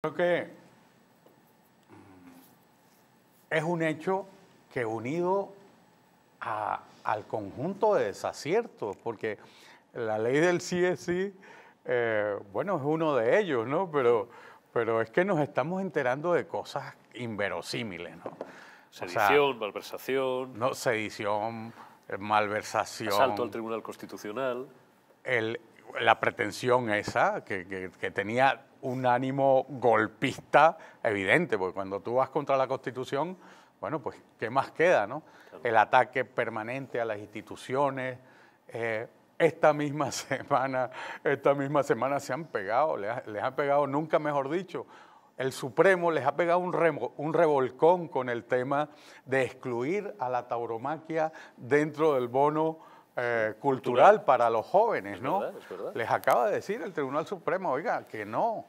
Creo que mm, es un hecho que unido al conjunto de desaciertos, porque la ley del CSI, eh, bueno, es uno de ellos, ¿no? Pero, pero es que nos estamos enterando de cosas inverosímiles, ¿no? Sedición, malversación. No, sedición, eh, malversación. salto al Tribunal Constitucional. la pretensión esa, que tenía un ánimo golpista evidente, porque cuando tú vas contra la Constitución, bueno, pues, ¿qué más queda, no? El ataque permanente a las instituciones. Eh, esta misma semana, esta misma semana se han pegado, les, han pegado, nunca mejor dicho, el Supremo les ha pegado un, remo, un, revolcón con el tema de excluir a la tauromaquia dentro del bono eh, cultural, para los jóvenes, ¿no? Les acaba de decir el Tribunal Supremo, oiga, que no,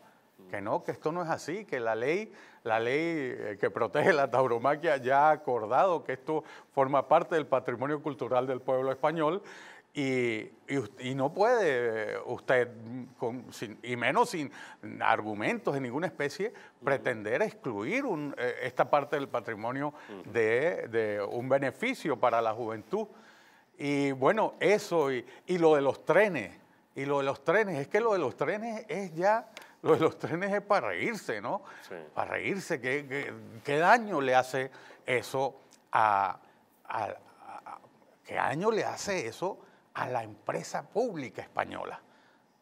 que no, que esto no es así, que la ley, la ley eh, que protege la tauromaquia ya ha acordado que esto forma parte del patrimonio cultural del pueblo español y, no puede eh, usted, y menos sin argumentos de ninguna especie, pretender excluir eh, esta parte del patrimonio de, un beneficio para la juventud. Y bueno, eso y, y lo de los trenes, y lo de los trenes, es que lo de los trenes es ya lo de los trenes es para reírse, ¿no? Para reírse. ¿Qué, daño le hace eso a, ¿Qué daño le hace eso a la empresa pública española,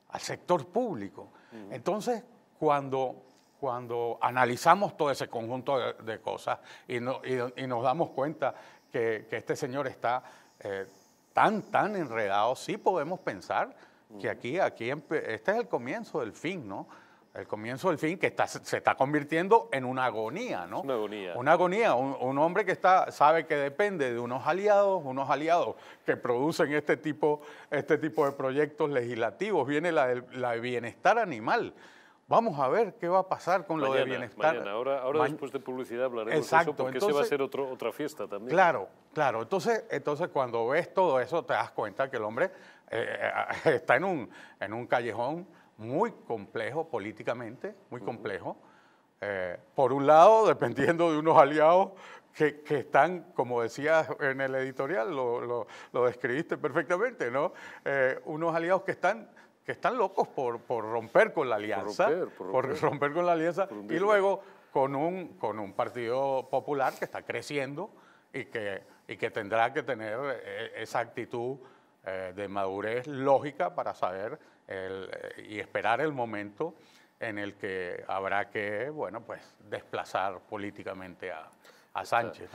al sector público? Entonces, cuando, cuando analizamos todo ese conjunto de, cosas y, nos damos cuenta que, este señor está eh, tan, tan enredado, sí podemos pensar que aquí, aquí este es el comienzo del fin, ¿no? el comienzo del fin, que está, se está convirtiendo en una agonía, ¿no? Una agonía. Una agonía, un, hombre que está, sabe que depende de unos aliados, unos aliados que producen este tipo, este tipo de proyectos legislativos. Viene la de, la bienestar animal. Vamos a ver qué va a pasar con lo de bienestar. Mañana. Ahora, después de publicidad hablaremos de eso, porque se va a hacer otra fiesta también. Claro, claro. Entonces, entonces cuando ves todo eso, te das cuenta que el hombre eh, eh, está en un, en un callejón muy complejo políticamente, muy complejo. Eh, por un lado, dependiendo de unos aliados que, están, como decías en el editorial, lo, lo, describiste perfectamente, ¿no? Eh, unos aliados que están, que están locos por, por romper con la alianza, por romper, con la alianza, y luego con un, con un partido popular que está creciendo y que, y que tendrá que tener eh, esa actitud eh, de madurez lógica para saber eh, y esperar el momento en el que habrá que, bueno, pues desplazar políticamente a, Sánchez.